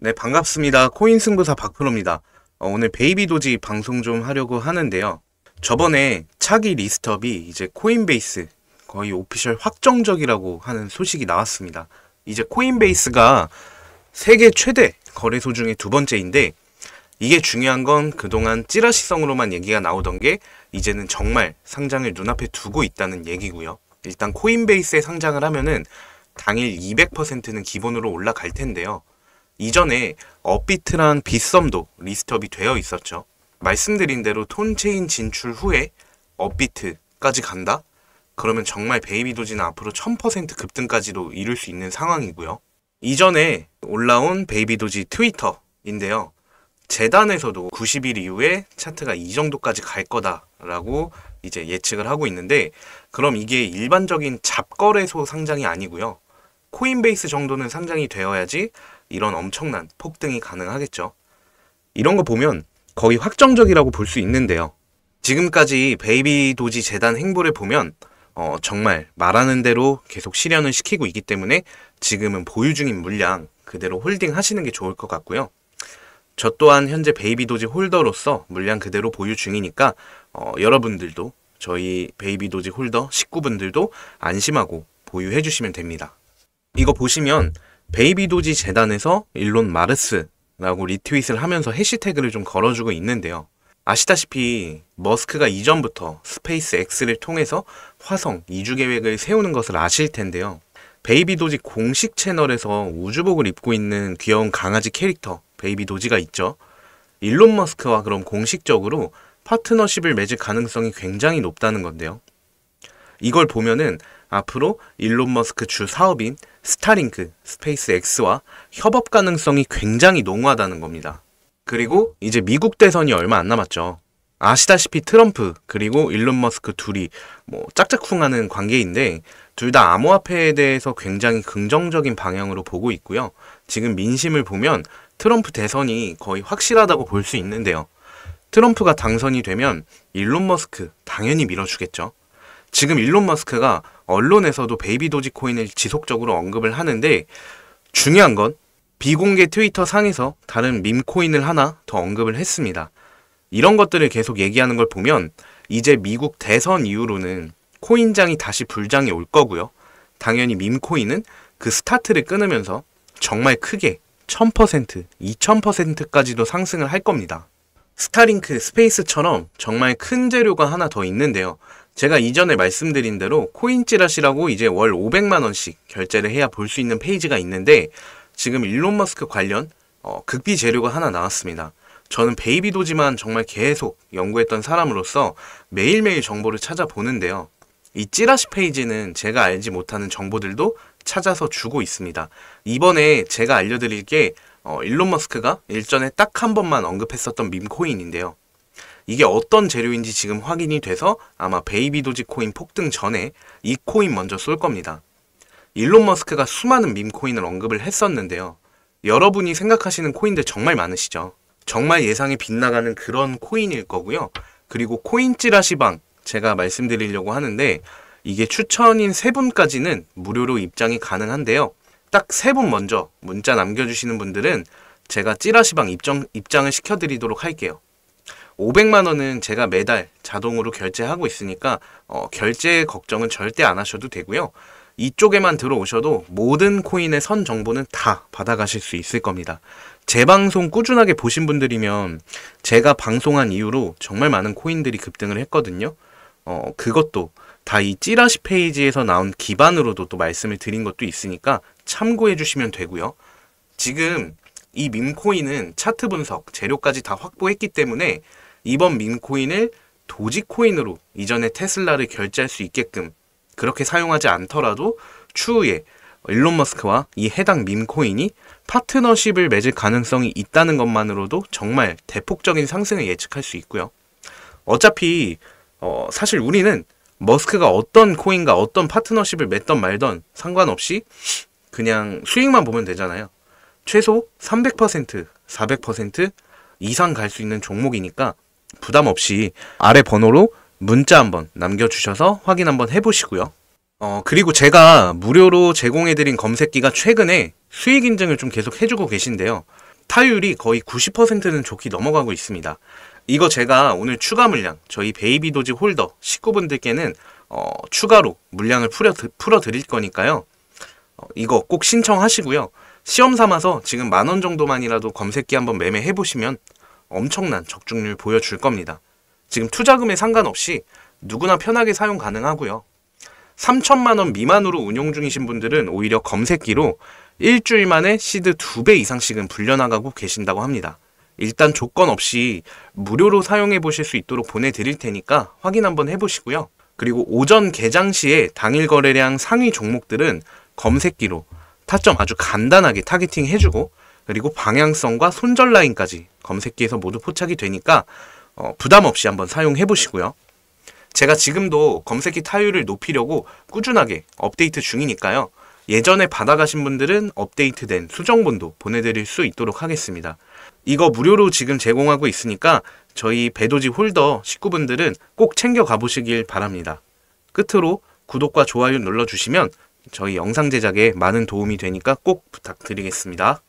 네, 반갑습니다. 코인 승부사 박프로입니다. 어, 오늘 베이비도지 방송 좀 하려고 하는데요. 저번에 차기 리스트업이 이제 코인베이스 거의 오피셜 확정적이라고 하는 소식이 나왔습니다. 이제 코인베이스가 세계 최대 거래소 중에 두 번째인데 이게 중요한 건 그동안 찌라시성으로만 얘기가 나오던 게 이제는 정말 상장을 눈앞에 두고 있다는 얘기고요. 일단 코인베이스에 상장을 하면은 당일 200%는 기본으로 올라갈 텐데요. 이전에 업비트란 빗썸도 리스트업이 되어 있었죠. 말씀드린 대로 톤체인 진출 후에 업비트까지 간다? 그러면 정말 베이비 도지는 앞으로 1000% 급등까지도 이룰 수 있는 상황이고요. 이전에 올라온 베이비 도지 트위터인데요. 재단에서도 90일 이후에 차트가 이 정도까지 갈 거다라고 이제 예측을 하고 있는데 그럼 이게 일반적인 잡거래소 상장이 아니고요. 코인베이스 정도는 상장이 되어야지 이런 엄청난 폭등이 가능하겠죠. 이런 거 보면 거의 확정적이라고 볼 수 있는데요. 지금까지 베이비 도지 재단 행보를 보면 어, 정말 말하는 대로 계속 실현을 시키고 있기 때문에 지금은 보유 중인 물량 그대로 홀딩 하시는 게 좋을 것 같고요. 저 또한 현재 베이비도지 홀더로서 물량 그대로 보유 중이니까 어, 여러분들도 저희 베이비도지 홀더 식구분들도 안심하고 보유해 주시면 됩니다. 이거 보시면 베이비도지 재단에서 일론 마르스라고 리트윗을 하면서 해시태그를 좀 걸어주고 있는데요. 아시다시피 머스크가 이전부터 스페이스 X를 통해서 화성 이주 계획을 세우는 것을 아실 텐데요. 베이비도지 공식 채널에서 우주복을 입고 있는 귀여운 강아지 캐릭터 베이비도지가 있죠. 일론 머스크와 그럼 공식적으로 파트너십을 맺을 가능성이 굉장히 높다는 건데요. 이걸 보면은 앞으로 일론 머스크 주 사업인 스타링크, 스페이스X와 협업 가능성이 굉장히 농후하다는 겁니다. 그리고 이제 미국 대선이 얼마 안 남았죠. 아시다시피 트럼프 그리고 일론 머스크 둘이 뭐 짝짝꿍하는 관계인데 둘 다 암호화폐에 대해서 굉장히 긍정적인 방향으로 보고 있고요. 지금 민심을 보면 트럼프 대선이 거의 확실하다고 볼 수 있는데요. 트럼프가 당선이 되면 일론 머스크 당연히 밀어주겠죠. 지금 일론 머스크가 언론에서도 베이비 도지코인을 지속적으로 언급을 하는데 중요한 건 비공개 트위터 상에서 다른 밈코인을 하나 더 언급을 했습니다. 이런 것들을 계속 얘기하는 걸 보면 이제 미국 대선 이후로는 코인장이 다시 불장이 올 거고요. 당연히 밈코인은 그 스타트를 끊으면서 정말 크게 1000%, 2000%까지도 상승을 할 겁니다. 스타링크, 스페이스처럼 정말 큰 재료가 하나 더 있는데요. 제가 이전에 말씀드린 대로 코인찌라시라고 이제 월 500만원씩 결제를 해야 볼 수 있는 페이지가 있는데 지금 일론 머스크 관련 어, 극비 재료가 하나 나왔습니다. 저는 베이비도지만 정말 계속 연구했던 사람으로서 매일매일 정보를 찾아보는데요. 이 찌라시 페이지는 제가 알지 못하는 정보들도 찾아서 주고 있습니다. 이번에 제가 알려드릴 게 어, 일론 머스크가 일전에 딱 한 번만 언급했었던 밈코인인데요. 이게 어떤 재료인지 지금 확인이 돼서 아마 베이비 도지코인 폭등 전에 이 코인 먼저 쏠 겁니다. 일론 머스크가 수많은 밈코인을 언급을 했었는데요. 여러분이 생각하시는 코인들 정말 많으시죠? 정말 예상이 빗나가는 그런 코인일 거고요. 그리고 코인 찌라시방 제가 말씀드리려고 하는데 이게 추천인 세 분까지는 무료로 입장이 가능한데요. 딱 세 분 먼저 문자 남겨주시는 분들은 제가 찌라시방 입장, 입장을 시켜드리도록 할게요. 500만 원은 제가 매달 자동으로 결제하고 있으니까 어, 결제 걱정은 절대 안 하셔도 되고요. 이쪽에만 들어오셔도 모든 코인의 선 정보는 다 받아가실 수 있을 겁니다. 제 방송 꾸준하게 보신 분들이면 제가 방송한 이후로 정말 많은 코인들이 급등을 했거든요. 어, 그것도 다 이 찌라시 페이지에서 나온 기반으로도 또 말씀을 드린 것도 있으니까 참고해 주시면 되고요. 지금 이 밈코인은 차트 분석, 재료까지 다 확보했기 때문에 이번 민코인을 도지코인으로 이전에 테슬라를 결제할 수 있게끔 그렇게 사용하지 않더라도 추후에 일론 머스크와 이 해당 민코인이 파트너십을 맺을 가능성이 있다는 것만으로도 정말 대폭적인 상승을 예측할 수 있고요. 어차피 어, 사실 우리는 머스크가 어떤 코인과 어떤 파트너십을 맺던 말던 상관없이 그냥 수익만 보면 되잖아요. 최소 300%, 400% 이상 갈 수 있는 종목이니까 부담 없이 아래 번호로 문자 한번 남겨주셔서 확인 한번 해보시고요. 어, 그리고 제가 무료로 제공해드린 검색기가 최근에 수익 인증을 좀 계속 해주고 계신데요. 타율이 거의 90%는 좋게 넘어가고 있습니다. 이거 제가 오늘 추가 물량, 저희 베이비 도지 홀더 식구분들께는 어, 추가로 물량을 풀어, 풀어 드릴 거니까요. 어, 이거 꼭 신청하시고요. 시험 삼아서 지금 만 원 정도만이라도 검색기 한번 매매해 보시면 엄청난 적중률 보여줄 겁니다. 지금 투자금에 상관없이 누구나 편하게 사용 가능하고요. 3천만원 미만으로 운용 중이신 분들은 오히려 검색기로 일주일 만에 시드 2배 이상씩은 불려나가고 계신다고 합니다. 일단 조건 없이 무료로 사용해 보실 수 있도록 보내드릴 테니까 확인 한번 해보시고요. 그리고 오전 개장 시에 당일 거래량 상위 종목들은 검색기로 타점 아주 간단하게 타겟팅 해주고 그리고 방향성과 손절 라인까지 검색기에서 모두 포착이 되니까 어, 부담 없이 한번 사용해 보시고요. 제가 지금도 검색기 타율을 높이려고 꾸준하게 업데이트 중이니까요. 예전에 받아가신 분들은 업데이트된 수정본도 보내드릴 수 있도록 하겠습니다. 이거 무료로 지금 제공하고 있으니까 저희 배도지 홀더 식구분들은 꼭 챙겨가 보시길 바랍니다. 끝으로 구독과 좋아요 눌러주시면 저희 영상 제작에 많은 도움이 되니까 꼭 부탁드리겠습니다.